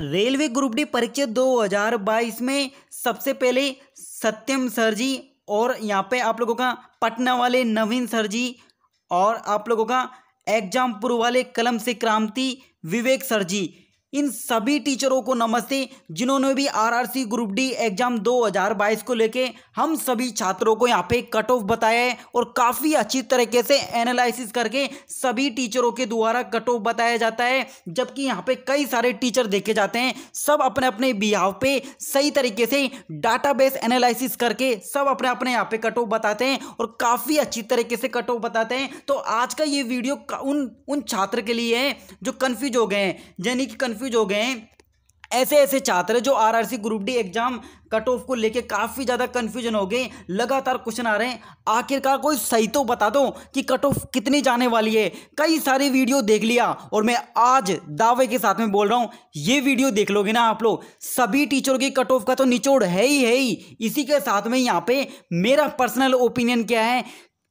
railway group D परीक्षा 2022 में सबसे पहले सत्यम सर जी और यहाँ पे आप लोगों का पटना वाले नवीन सर जी और आप लोगों का एग्जामपुर वाले कलम से क्रांति विवेक सर जी इन सभी टीचरों को नमस्ते जिन्होंने भी आरआरसी ग्रुप डी एग्जाम 2022 को लेके हम सभी छात्रों को यहाँ पे कट ऑफ बताया है और काफ़ी अच्छी तरीके से एनालिसिस करके सभी टीचरों के द्वारा कट ऑफ बताया जाता है जबकि यहाँ पे कई सारे टीचर देखे जाते हैं सब अपने अपने बिहाव पे सही तरीके से डाटाबेस एनालिसिस करके सब अपने अपने यहाँ पे कट ऑफ बताते हैं और काफ़ी अच्छी तरीके से कट ऑफ बताते हैं तो आज का ये वीडियो उन उन छात्र के लिए है जो कन्फ्यूज हो गए हैं यानी कि कंफ्यूज हो गए हैं ऐसे ऐसे छात्र जो RRC group D exam cut off को लेके काफ़ी ज़्यादा कंफ्यूजन हो गए लगातार क्वेश्चन आ रहे हैं आखिरकार कोई सही तो बता दो कि कट ऑफ कितनी जाने वाली है कई सारी वीडियो देख लिया और मैं आज दावे के साथ में बोल रहा हूँ ये वीडियो देख लोगे ना आप लोग सभी टीचरों की कट ऑफ का तो निचोड़ है ही है ही इसी के साथ में यहाँ पे मेरा पर्सनल ओपिनियन क्या है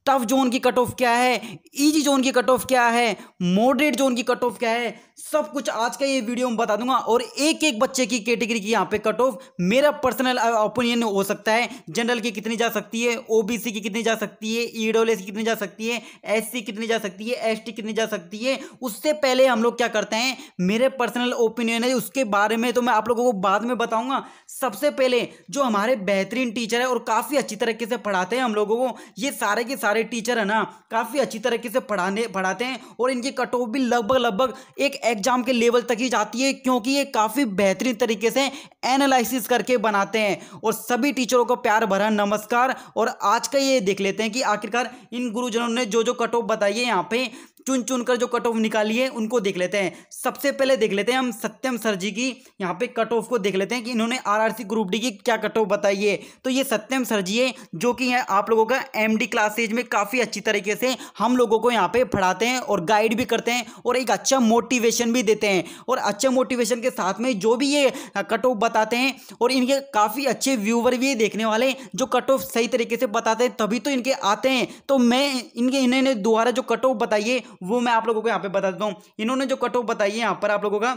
टफ जोन की कट ऑफ क्या है ईजी जोन की कट ऑफ क्या है मॉडरेट जोन की कट ऑफ क्या है सब कुछ आज का ये वीडियो में बता दूंगा और एक एक बच्चे की कैटेगरी की यहाँ पे कट ऑफ मेरा पर्सनल ओपिनियन हो सकता है जनरल की कितनी जा सकती है ओबीसी की कितनी जा सकती है ईडब्ल्यू e की कितनी जा सकती है एससी कितनी जा सकती है एसटी कितनी जा सकती है उससे पहले हम लोग क्या करते हैं मेरे पर्सनल ओपिनियन है उसके बारे में तो मैं आप लोगों को बाद में बताऊंगा सबसे पहले जो हमारे बेहतरीन टीचर है और काफ़ी अच्छी तरीके से पढ़ाते हैं हम लोगों को ये सारे के सारे टीचर है ना काफ़ी अच्छी तरीके से पढ़ाने पढ़ाते हैं और इनकी कट ऑफ भी लगभग लगभग एक एग्जाम के लेवल तक ही जाती है क्योंकि ये काफ़ी बेहतरीन तरीके से एनालिसिस करके बनाते हैं और सभी टीचरों को प्यार भरा नमस्कार और आज का ये देख लेते हैं कि आखिरकार इन गुरुजनों ने जो जो कट ऑफ बताई है यहाँ पे चुन चुन कर जो कट ऑफ निकाली है उनको देख लेते हैं सबसे पहले देख लेते हैं हम सत्यम सर जी की यहाँ पे कट ऑफ को देख लेते हैं कि इन्होंने आरआरसी ग्रुप डी की क्या कट ऑफ बताई है तो ये सत्यम सर जी है जो कि है आप लोगों का एमडी क्लासेज में काफ़ी अच्छी तरीके से हम लोगों को यहाँ पे पढ़ाते हैं और गाइड भी करते हैं और एक अच्छा मोटिवेशन भी देते हैं और अच्छे मोटिवेशन के साथ में जो भी ये कट ऑफ बताते हैं और इनके काफ़ी अच्छे व्यूवर भी देखने वाले जो कट ऑफ सही तरीके से बताते हैं तभी तो इनके आते हैं तो मैं इनके इन्होंने दोबारा जो कट ऑफ बताइए वो मैं आप लोगों को यहाँ पे बता देता हूँ इन्होंने जो कट ऑफ बताई है यहाँ पर आप लोगों का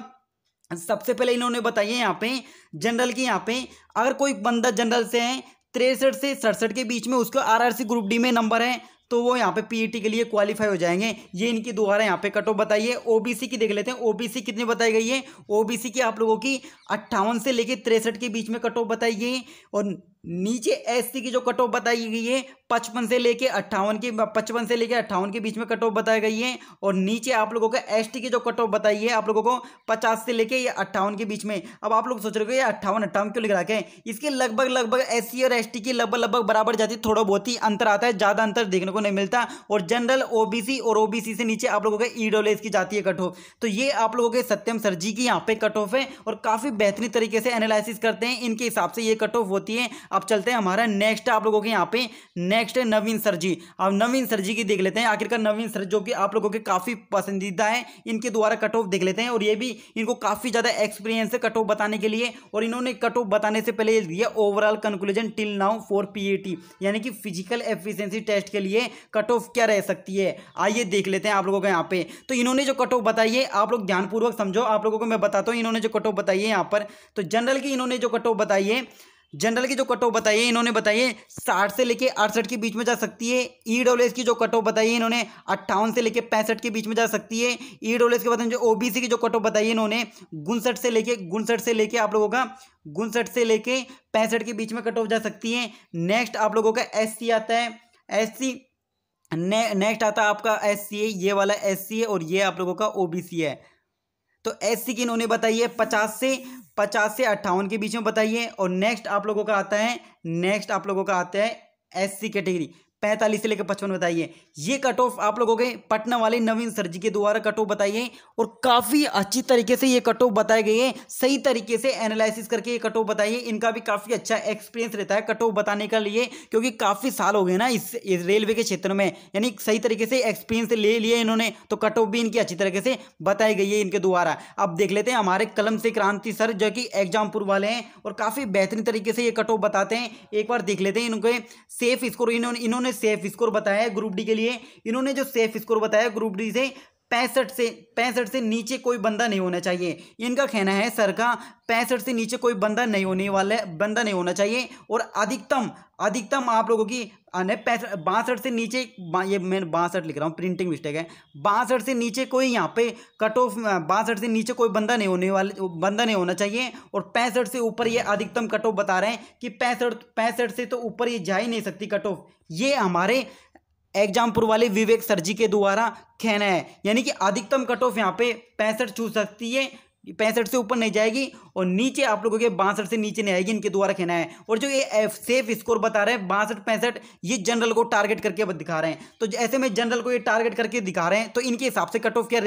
सबसे पहले इन्होंने बताई है यहाँ पे जनरल की यहाँ पे अगर कोई बंदा जनरल से है तिरसठ से सड़सठ के बीच में उसका आर ग्रुप डी में नंबर है तो वो यहाँ पे पीई e के लिए क्वालिफाई हो जाएंगे ये इनकी द्वारा यहाँ पे कट ऑफ बताइए ओबीसी की देख लेते हैं ओबीसी कितनी बताई गई है ओबीसी की आप लोगों की अट्ठावन से लेकर तिरसठ के बीच में कट ऑफ बताई गई और नीचे एससी की जो कट ऑफ बताई गई है पचपन से लेके अट्ठावन की पचपन से लेके अट्ठावन के बीच में कट ऑफ बताई गई है और नीचे आप लोगों का एस की जो कट ऑफ बताई है आप लोगों को पचास से लेके ये अट्ठावन के बीच में अब आप लोग सोच रहे हो ये अट्ठावन अट्ठावन क्यों लिख रखे हैं इसके लगभग लगभग एस और एस की लगभग लगभग बराबर जाती थोड़ा बहुत ही अंतर आता है ज़्यादा अंतर देखने को नहीं मिलता और जनरल सी और ओबीसी से नीचे आप लोगों का ई डब्ल्यू की जाती है कट ऑफ तो ये आप लोगों के सत्यम सर जी की यहाँ पे कट ऑफ है और काफ़ी बेहतरीन तरीके से एनालिसिस करते हैं इनके हिसाब से ये कट ऑफ होती है अब चलते हैं हमारा नेक्स्ट आप लोगों के यहाँ पे नेक्स्ट है नवीन सर जी अब नवीन सर जी की देख लेते हैं आखिरकार नवीन सर जो कि आप लोगों के काफ़ी पसंदीदा है इनके द्वारा कट ऑफ देख लेते हैं और ये भी इनको काफ़ी ज़्यादा एक्सपीरियंस है कट ऑफ बताने के लिए और इन्होंने कट ऑफ बताने से पहले दिया overall conclusion till now for P यानी कि फिजिकल एफिशियंसी टेस्ट के लिए कट ऑफ क्या रह सकती है आइए देख लेते हैं आप लोगों को यहाँ पे तो इन्होंने जो कट ऑफ बताई है आप लोग ध्यानपूर्वक समझो आप लोगों को मैं बताता हूँ इन्होंने जो कट ऑफ बताई है यहाँ पर तो जनरल की इन्होंने जो कट ऑफ बताई है जनरल की जो कट ऑफ बताई है इन्होंने बताई है साठ से लेके अड़सठ के बीच में जा सकती है ई e डब्ल्यू की जो कट ऑफ बताई है इन्होंने अट्ठावन से लेके पैंसठ के बीच में जा सकती है ई e डब्ल्यू के बाद जो ओबीसी की जो कट ऑफ बताई है इन्होंने गुनसठ से लेके गुनसठ से लेके आप लोगों का गुनसठ से लेके पैंसठ के बीच में कट ऑफ जा सकती है नेक्स्ट आप लोगों का एस आता है एस नेक्स्ट आता है आपका एस ये वाला एस है और ये आप लोगों का ओ है तो ऐसी की इन्होंने बताई है पचास से पचास से अट्ठावन के बीच में बताइए और नेक्स्ट आप लोगों का आता है नेक्स्ट आप लोगों का आता है एस सी कैटेगरी पैंतालीस से लेकर पचपन बताइए ये कट ऑफ आप लोगों के पटना वाले नवीन सर जी के द्वारा कट ऑफ बताइए और काफ़ी अच्छी तरीके से ये कट ऑफ बताए गए हैं सही तरीके से एनालिसिस करके ये कट ऑफ बताइए इनका भी काफ़ी अच्छा एक्सपीरियंस रहता है कट ऑफ बताने के लिए क्योंकि काफ़ी साल हो गए ना इस, इस रेलवे के क्षेत्र में यानी सही तरीके से एक्सपीरियंस ले लिए इन्होंने तो कट ऑफ भी इनकी अच्छी तरीके से बताई गई है इनके द्वारा अब देख लेते हैं हमारे कलम से क्रांति सर जो कि एग्जामपुर वाले हैं और काफ़ी बेहतरीन तरीके से ये कट ऑफ बताते हैं एक बार देख लेते हैं इनके सेफ स्कोर इन्होंने इन्होंने सेफ स्कोर बताया ग्रुप डी के लिए इन्होंने जो सेफ स्कोर बताया ग्रुप डी से पैंसठ से पैंसठ से नीचे कोई बंदा नहीं होना चाहिए इनका कहना है सर का पैंसठ से नीचे कोई बंदा नहीं होने वाला बंदा नहीं होना चाहिए और अधिकतम अधिकतम आप लोगों की पैंसठ बासठ से नीचे ये मैं बासठ लिख रहा हूँ प्रिंटिंग मिस्टेक है बासठ से नीचे कोई यहाँ पे कट ऑफ बासठ से नीचे कोई बंदा नहीं होने वाले बंदा नहीं होना चाहिए और पैंसठ से ऊपर ये अधिकतम कट ऑफ बता रहे हैं कि पैंसठ पैंसठ से तो ऊपर ये जा ही नहीं सकती कट ऑफ ये हमारे एग्जामपुर वाले विवेक सर जी के द्वारा खेना है यानी कि अधिकतम कट ऑफ यहाँ पे पैंसठ छू सकती है पैंसठ से ऊपर नहीं जाएगी और नीचे आप लोगों के बासठ से नीचे नहीं आएगी इनके द्वारा कहना है और जो ये एफ सेफ स्कोर बता रहे हैं बासठ पैंसठ ये जनरल को टारगेट करके दिखा रहे हैं तो ऐसे में जनरल को ये टारगेट करके दिखा रहे हैं तो इनके हिसाब से कट ऑफ क्या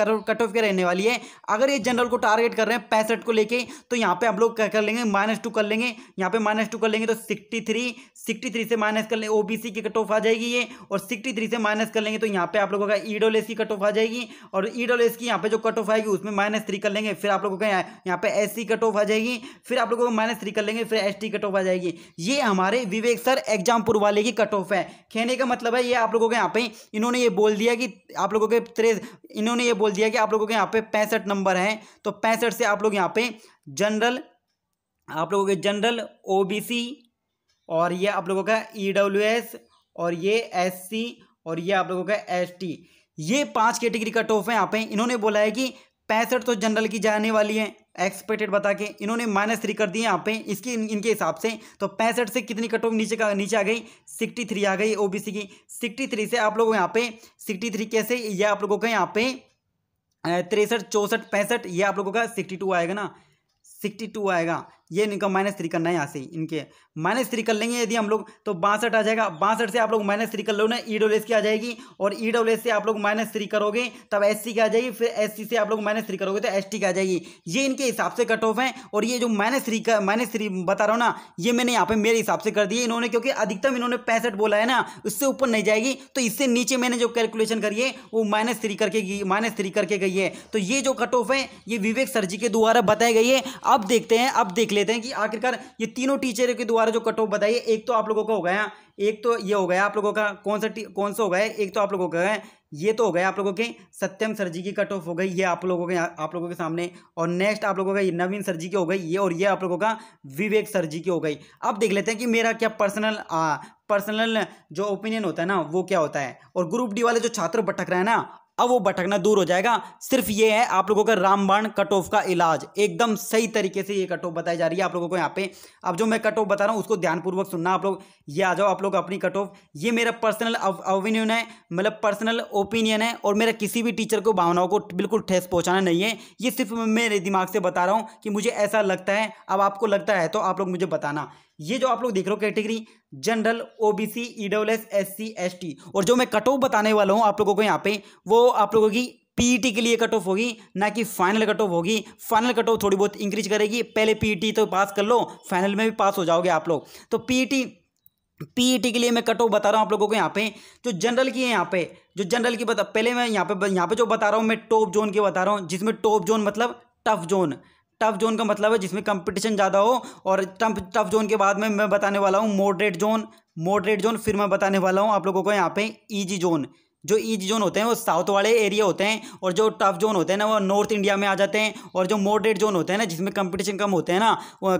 कट ऑफ क्या रहने वाली है अगर ये जनरल को टारगेट कर रहे हैं पैंसठ को लेकर तो यहाँ पे आप लोग क्या कर लेंगे माइनस टू कर लेंगे यहाँ पे माइनस टू कर लेंगे तो सिक्सटी थ्री सिक्सटी थ्री से माइनस कर लेंगे ओ की कट ऑफ आ जाएगी ये और सिक्सटी थ्री से माइनस कर लेंगे तो यहाँ पे आप लोगों का ईडोलेस e की कट ऑफ आ जाएगी और ईडोलेस e की यहाँ पे जो कट ऑफ आएगी उसमें माइनस थ्री कर लेंगे फिर आप लोगों का यहाँ पे एस कट ऑफ आ जाएगी फिर आप लोगों को माइनस थ्री कर लेंगे फिर एस कट ऑफ आ जाएगी ये हमारे विवेक सर एग्जामपुर वाले की कट ऑफ है कहने का मतलब है ये आप लोगों के यहाँ पे इन्होंने ये बोल दिया कि आप लोगों के त्रेस इन्होंने ये बोल दिया कि आप लोगों के यहाँ पे पैंसठ नंबर हैं तो पैंसठ से आप लोग यहाँ पे जनरल आप लोगों के जनरल ओबीसी और ये आप लोगों का ईडब्ल्यूएस e और ये एससी और ये आप लोगों का एसटी ये पांच कैटेगरी कट ऑफ है यहाँ पे इन्होंने बोला है कि पैंसठ तो जनरल की जाने वाली है एक्सपेक्टेड बता के इन्होंने माइनस थ्री कर दिए यहाँ पे इसकी इन, इनके हिसाब से तो पैंसठ से कितनी कट ऑफ नीचे का नीचे आ गई सिक्सटी थ्री आ गई ओबीसी की सिक्सटी थ्री से आप लोगों यहाँ पे सिक्सटी थ्री कैसे ये आप लोगों का यहाँ पे तिरसठ चौंसठ पैंसठ ये आप लोगों का सिक्सटी टू आएगा ना सिक्सटी टू आएगा ये इनका माइनस थ्री करना है यहाँ से इनके माइनस थ्री कर लेंगे यदि हम लोग तो बासठ आ जाएगा बासठ से आप लोग माइनस थ्री कर लो ना ई e डब्ल्यू की आ जाएगी और ई e डब्ल्यू से आप लोग माइनस थ्री करोगे तब एस सी की आ जाएगी फिर एस सी से आप लोग माइनस थ्री करोगे तो एस टी की आ जाएगी ये इनके हिसाब से कट ऑफ है और ये जो माइनस थ्री का माइनस थ्री बता रहा हूँ ना ये मैंने यहाँ पे मेरे हिसाब से कर दिए इन्होंने क्योंकि अधिकतम इन्होंने पैंसठ बोला है ना उससे ऊपर नहीं जाएगी तो इससे नीचे मैंने जो कैलकुलेशन करी है वो माइनस थ्री करके माइनस थ्री करके गई है तो ये जो कट ऑफ है ये विवेक सर जी के द्वारा बताई गई है अब देखते हैं अब देख लेते हैं कि आखिरकार ये तीनों टीचर के द्वारा जो कट ऑफ बताइए एक तो आप लोगों का हो गया एक तो ये हो गया आप लोगों का कौन सा कौन सा हो गया एक तो आप लोगों का ये तो हो गया आप लोगों के सत्यम सर जी की कट ऑफ हो गई ये आप लोगों के आप लोगों के सामने और नेक्स्ट आप लोगों का ये नवीन सर जी की हो गई ये और ये आप लोगों का विवेक सर जी की हो गई अब देख लेते हैं कि मेरा क्या पर्सनल पर्सनल जो ओपिनियन होता है ना वो क्या होता है और ग्रुप डी वाले जो छात्र भटक रहे हैं ना अब वो भटकना दूर हो जाएगा सिर्फ ये है आप लोगों का रामबाण कट ऑफ का इलाज एकदम सही तरीके से ये कट ऑफ बताई जा रही है आप लोगों को यहाँ पे अब जो मैं कट ऑफ बता रहा हूँ उसको ध्यानपूर्वक सुनना आप लोग ये आ जाओ आप लोग अपनी कट ऑफ ये मेरा पर्सनल ओपिनियन है मतलब पर्सनल ओपिनियन है और मेरा किसी भी टीचर को भावनाओं को बिल्कुल ठेस पहुँचाना नहीं है ये सिर्फ मेरे दिमाग से बता रहा हूँ कि मुझे ऐसा लगता है अब आपको लगता है तो आप लोग मुझे बताना ये जो आप लोग देख रहे हो category general OBC EWS SC ST और जो मैं कट ऑफ बताने वाला हूँ आप लोगों को यहाँ पे वो आप लोगों की पीईटी e के लिए कट ऑफ होगी ना कि फाइनल कट ऑफ होगी फाइनल कट ऑफ थोड़ी बहुत इंक्रीज करेगी पहले पीईटी e तो पास कर लो फाइनल में भी पास हो जाओगे आप लोग तो पीईटी पीईटी e के लिए मैं कट ऑफ बता रहा हूँ आप लोगों को यहाँ पे जो जनरल की है यहाँ पे जो जनरल की बता पहले मैं यहाँ पे यहाँ पे जो बता रहा हूँ मैं टॉप जोन की बता रहा हूँ जिसमें टॉप जोन मतलब टफ जोन टफ जोन का मतलब है जिसमें कंपटीशन ज़्यादा हो और टफ टफ जोन के बाद में मैं बताने वाला हूँ मॉडरेट जोन मॉडरेट जोन फिर मैं बताने वाला हूँ आप लोगों को यहाँ पे ईजी जोन जो ईज जोन होते हैं वो साउथ वाले एरिया होते हैं और जो टफ जोन होते हैं ना वो नॉर्थ इंडिया में आ जाते हैं और जो मॉडरेट जोन होते हैं ना जिसमें कंपटीशन कम होते हैं ना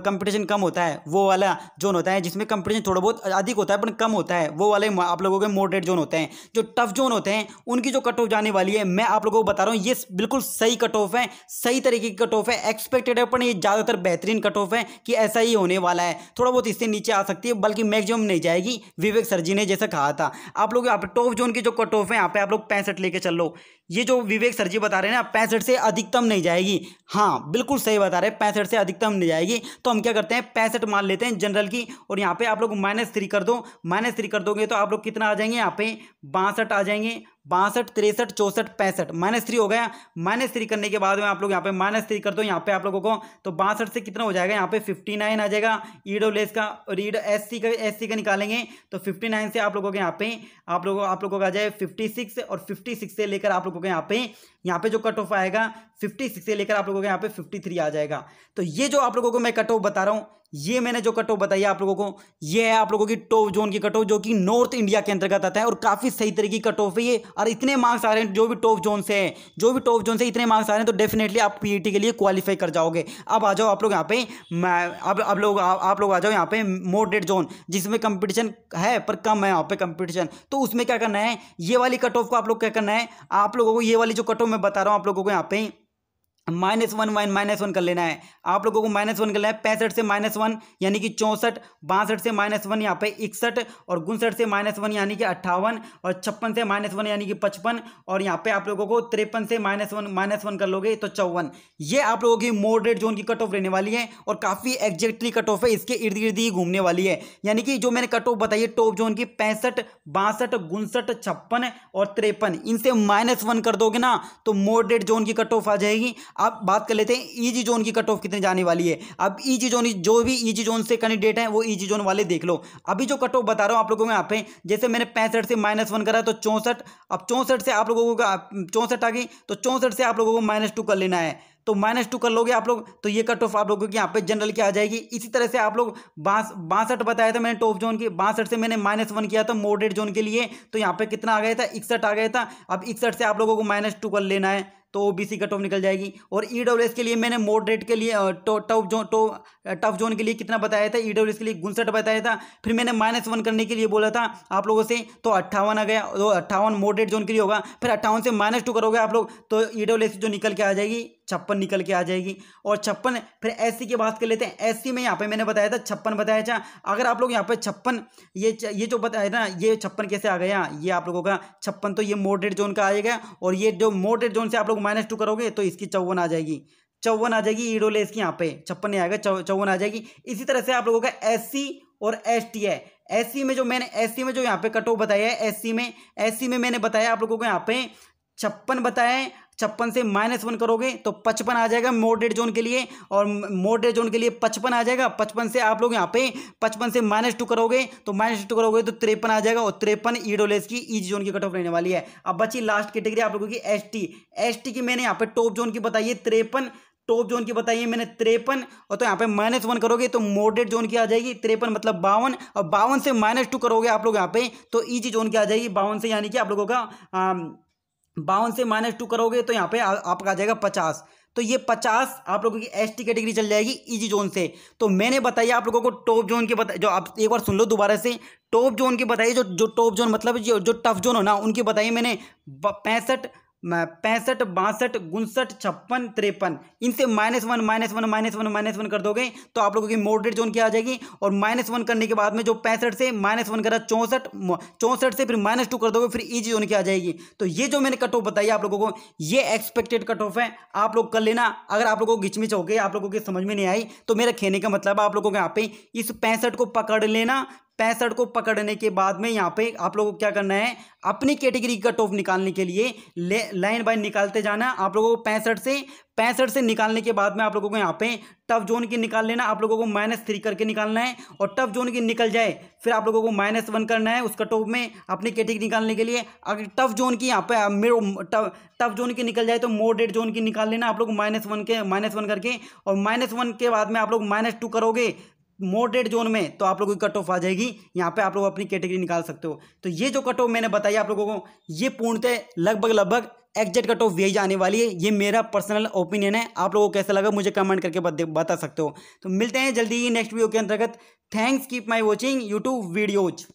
कंपटीशन कम होता है वो वाला जोन होता है जिसमें कंपटीशन थोड़ा बहुत अधिक होता है पर कम होता है वो वाले आप लोगों के मॉडरेट जोन होते हैं जो टफ जोन होते हैं उनकी जो कट ऑफ जाने वाली है मैं आप लोगों को बता रहा हूँ ये बिल्कुल सही कट ऑफ है सही तरीके की कट ऑफ है एक्सपेक्टेड है पर ये ज़्यादातर बेहतरीन कट ऑफ है कि ऐसा ही होने वाला है थोड़ा बहुत इससे नीचे आ सकती है बल्कि मैक्सिमम नहीं जाएगी विवेक सर जी ने जैसा कहा था आप लोग टॉप जोन की जो कट ऑफ यहाँ पे आप लोग पैंसठ लेके चल लो ये जो विवेक सर जी बता रहे हैं ना पैंसठ से अधिकतम नहीं जाएगी हाँ बिल्कुल सही बता रहे हैं पैंसठ से अधिकतम नहीं जाएगी तो हम क्या करते हैं पैंसठ मान लेते हैं जनरल की और यहाँ पे आप लोग माइनस थ्री कर दो माइनस थ्री कर दोगे तो आप लोग कितना आ जाएंगे यहाँ पे बासठ आ जाएंगे बासठ तिरसठ चौसठ पैंसठ माइनस थ्री हो गया माइनस थ्री करने के बाद में आप लोग यहाँ पे माइनस थ्री कर दो यहाँ पे आप लोगों को तो बासठ से कितना हो जाएगा यहाँ पे फिफ्टी नाइन आ जाएगा ईडोलेस का और ईड एस सी का एस सी का निकालेंगे तो फिफ्टी नाइन से आप लोगों के यहाँ पे आप लोगों आप लोगों का आ जाए फिफ्टी सिक्स और फिफ्टी सिक्स से लेकर आप लोगों लोगों के यहाँ पे यहाँ पे जो कट ऑफ आएगा 56 से लेकर आप लोगों के यहाँ पे 53 आ जाएगा तो ये जो आप लोगों को मैं कट ऑफ बता रहा हूँ ये मैंने जो कट ऑफ बताई आप लोगों को ये है आप लोगों की टॉप जोन की कट ऑफ जो कि नॉर्थ इंडिया के अंतर्गत आता है और काफ़ी सही तरीके की कट ऑफ है ये और इतने मार्क्स आ रहे हैं जो भी टॉप जोन से हैं जो भी टॉप जोन से इतने मार्क्स आ रहे हैं तो डेफिनेटली आप पी e के लिए क्वालिफाई कर जाओगे अब आ जाओ आप लोग यहाँ पे अब अब लोग आप लोग आ जाओ यहाँ पे मोडेड जोन जिसमें कंपटीशन है पर कम है यहाँ पे कंपटीशन तो उसमें क्या करना है ये वाली कट ऑफ को आप लोग क्या करना है आप लोगों को ये वाली जो कट ऑफ मैं बता रहा हूँ आप लोगों को यहाँ पे minus one one minus one कर लेना है आप लोगों को माइनस वन कर लेना है पैंसठ से माइनस वन यानी कि चौंसठ बासठ से माइनस वन यहाँ पे इकसठ और उनसठ से माइनस वन यानी कि अट्ठावन और छप्पन से माइनस वन यानी कि पचपन और यहाँ पे आप लोगों को तिरपन से माइनस वन माइनस वन कर लोगे तो चौवन ये आप लोगों की मोडरेट जोन की कट ऑफ रहने वाली है और काफ़ी एग्जैक्टली कट ऑफ है इसके इर्द गिर्द ही घूमने वाली है यानी कि जो मैंने कट ऑफ बताई है टॉप जोन की पैंसठ बासठ उनसठ छप्पन और तिरपन इनसे माइनस वन कर दोगे ना तो मोडरेट जोन की कट ऑफ आ जाएगी अब बात कर लेते हैं ईजी जोन की कट ऑफ कितनी जाने वाली है अब ईजी जोन जो भी ईजी जोन से कैंडिडेट हैं वो ईजी जोन वाले देख लो अभी जो कट ऑफ बता रहा हूँ आप लोगों को यहाँ पे जैसे मैंने पैंसठ से माइनस वन करा तो चौंसठ अब चौंसठ से आप लोगों को चौंसठ आ गई तो चौंसठ से आप लोगों को माइनस टू कर लेना है तो माइनस टू कर लोगे आप लोग तो ये कट ऑफ आप लोगों की यहाँ पे जनरल की आ जाएगी इसी तरह से आप लोग बासठ बताया था मैंने टॉप जोन की बासठ से मैंने माइनस वन किया था मॉडरेट जोन के लिए तो यहाँ पे कितना आ गया था इकसठ आ गया था अब इकसठ से आप लोगों को माइनस टू कर लेना है तो ओ बी कट ऑफ निकल जाएगी और ई e डब्ल्यू के लिए मैंने मोडरेट के लिए टफ जोन टो टफ जोन के लिए कितना बताया था ई e डब्ल्यू के लिए गुनसठ बताया था फिर मैंने माइनस वन करने के लिए बोला था आप लोगों से तो अट्ठावन आ गया तो अट्ठावन मोडरेट जोन के लिए होगा फिर अट्ठावन से माइनस टू करोगे आप लोग तो ई e डब्ल्यू जो निकल के आ जाएगी छप्पन निकल के आ जाएगी और छप्पन फिर एस की बात कर लेते हैं एस में यहाँ पे मैंने बताया था छप्पन बताया था अगर आप लोग यहाँ पे छप्पन ये ये जो बताया ना ये छप्पन कैसे आ गया ये आप लोगों का छप्पन तो ये मोडरेट जोन का आएगा और ये जो मोडरेट जोन से आप लोग को माइनस टू करोगे तो इसकी चौवन आ जाएगी चौवन आ जाएगी ईडोलेस की यहाँ पे छप्पन नहीं आएगा चौवन आ जाएगी इसी तरह से आप लोगों का एस और एस है एस में जो मैंने एस में जो यहाँ पे कट ऑफ बताया है एस में एस में मैंने बताया आप लोगों को यहाँ पे छप्पन बताया है छप्पन से माइनस वन करोगे तो पचपन आ जाएगा मोडरेट जोन के लिए और मोडेड जोन के लिए पचपन आ जाएगा पचपन से आप लोग यहाँ पे पचपन से माइनस टू करोगे तो माइनस टू करोगे तो तिरपन आ जाएगा और तिरपन ईडोलेस की ईज जोन की कट ऑफ रहने वाली है अब बची लास्ट कैटेगरी आप लोगों की एस टी एस टी की मैंने यहाँ पे टॉप जोन की बताइए तिरपन टॉप जोन की बताइए मैंने तिरपन और तो यहाँ पे माइनस वन करोगे तो मोडेड जोन की आ जाएगी तिरपन मतलब बावन और बावन से माइनस टू करोगे आप लोग यहाँ पे तो ईजी जोन की आ जाएगी बावन से यानी कि आप लोगों का बावन से माइनस टू करोगे तो यहाँ पे आपका आ जाएगा पचास तो ये पचास आप लोगों की एस टी कैटेगरी चल जाएगी इजी जोन से तो मैंने बताया आप लोगों को टॉप जोन के बता जो आप एक बार सुन लो दोबारा से टॉप जोन के बताइए जो जो टॉप जोन मतलब जो जो टफ जोन हो ना उनके बताइए मैंने पैंसठ पैंसठ बासठ उनसठ छप्पन तिरपन इनसे minus one minus one minus one minus one कर दोगे तो आप लोगों की मोडरेट जोन क्या आ जाएगी और माइनस वन करने के बाद में जो पैंसठ से माइनस वन करा चौंसठ चौंसठ से फिर माइनस टू कर दोगे फिर ईजी जोन की आ जाएगी तो ये जो मैंने कट ऑफ बताई आप लोगों को ये एक्सपेक्टेड कट ऑफ है आप लोग कर लेना अगर आप लोगों को घिचमिच हो गई आप लोगों की समझ में नहीं आई तो मेरा कहने का मतलब आप लोगों के यहाँ पे इस पैंसठ को पकड़ लेना पैंसठ को पकड़ने के बाद में यहाँ पे आप लोगों को क्या करना है अपनी कैटेगरी का टॉप निकालने के लिए लाइन बाय निकालते जाना आप लोगों को पैंसठ से पैंसठ से निकालने के बाद में आप लोगों को यहाँ पे टफ जोन की निकाल लेना आप लोगों को माइनस थ्री करके निकालना है और टफ जोन की निकल जाए फिर आप लोगों को माइनस वन करना है उसका टॉप में अपनी कैटेगरी निकालने के लिए अगर टफ जोन की यहाँ पे टफ जोन की निकल जाए तो मोडेड जोन की निकाल लेना आप लोग माइनस वन के माइनस वन करके और माइनस वन के बाद में आप लोग माइनस टू करोगे मोडरेट जोन में तो आप लोगों की कट ऑफ आ जाएगी यहाँ पे आप लोग अपनी कैटेगरी निकाल सकते हो तो ये जो कट ऑफ मैंने बताई आप लोगों को ये पूर्णतः लगभग लगभग एग्जेट कट ऑफ यही जाने वाली है ये मेरा पर्सनल ओपिनियन है आप लोगों को कैसा लगा मुझे कमेंट करके बता सकते हो तो मिलते हैं जल्दी ही नेक्स्ट वीडियो के अंतर्गत thanks keep my watching YouTube videos